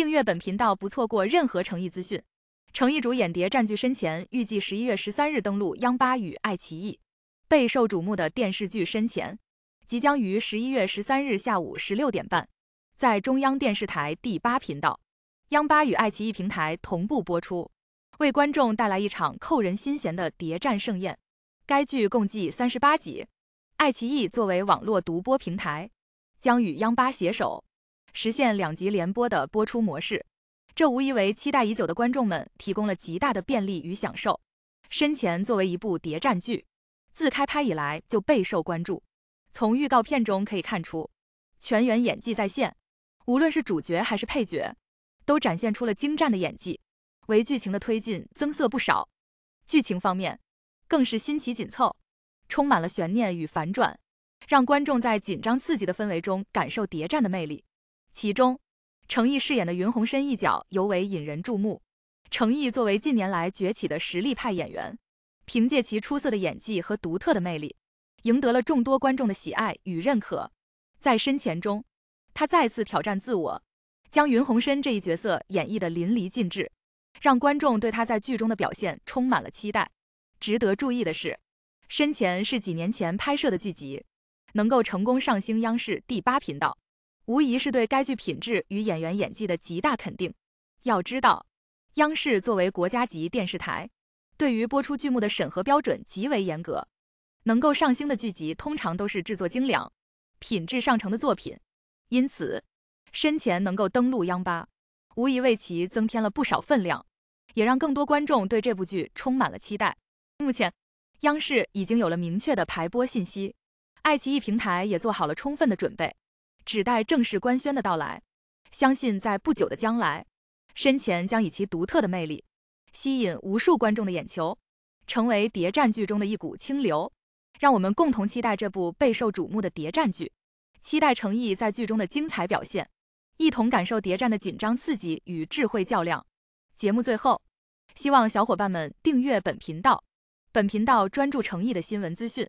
订阅本频道，不错过任何诚意资讯。诚意主演《谍战剧深潜》预计十一月十三日登陆央八与爱奇艺，备受瞩目的电视剧《深潜》即将于十一月十三日下午十六点半，在中央电视台第八频道、央八与爱奇艺平台同步播出，为观众带来一场扣人心弦的谍战盛宴。该剧共计三十八集，爱奇艺作为网络独播平台，将与央八携手。实现两集联播的播出模式，这无疑为期待已久的观众们提供了极大的便利与享受。身前作为一部谍战剧，自开拍以来就备受关注。从预告片中可以看出，全员演技在线，无论是主角还是配角，都展现出了精湛的演技，为剧情的推进增色不少。剧情方面更是新奇紧凑，充满了悬念与反转，让观众在紧张刺激的氛围中感受谍战的魅力。其中，程毅饰演的云红深一角尤为引人注目。程毅作为近年来崛起的实力派演员，凭借其出色的演技和独特的魅力，赢得了众多观众的喜爱与认可。在《深潜》中，他再次挑战自我，将云红深这一角色演绎得淋漓尽致，让观众对他在剧中的表现充满了期待。值得注意的是，《深潜》是几年前拍摄的剧集，能够成功上星央视第八频道。无疑是对该剧品质与演员演技的极大肯定。要知道，央视作为国家级电视台，对于播出剧目的审核标准极为严格，能够上星的剧集通常都是制作精良、品质上乘的作品。因此，身前能够登陆央八，无疑为其增添了不少分量，也让更多观众对这部剧充满了期待。目前，央视已经有了明确的排播信息，爱奇艺平台也做好了充分的准备。只待正式官宣的到来，相信在不久的将来，深潜将以其独特的魅力，吸引无数观众的眼球，成为谍战剧中的一股清流。让我们共同期待这部备受瞩目的谍战剧，期待成毅在剧中的精彩表现，一同感受谍战的紧张刺激与智慧较量。节目最后，希望小伙伴们订阅本频道，本频道专注成毅的新闻资讯。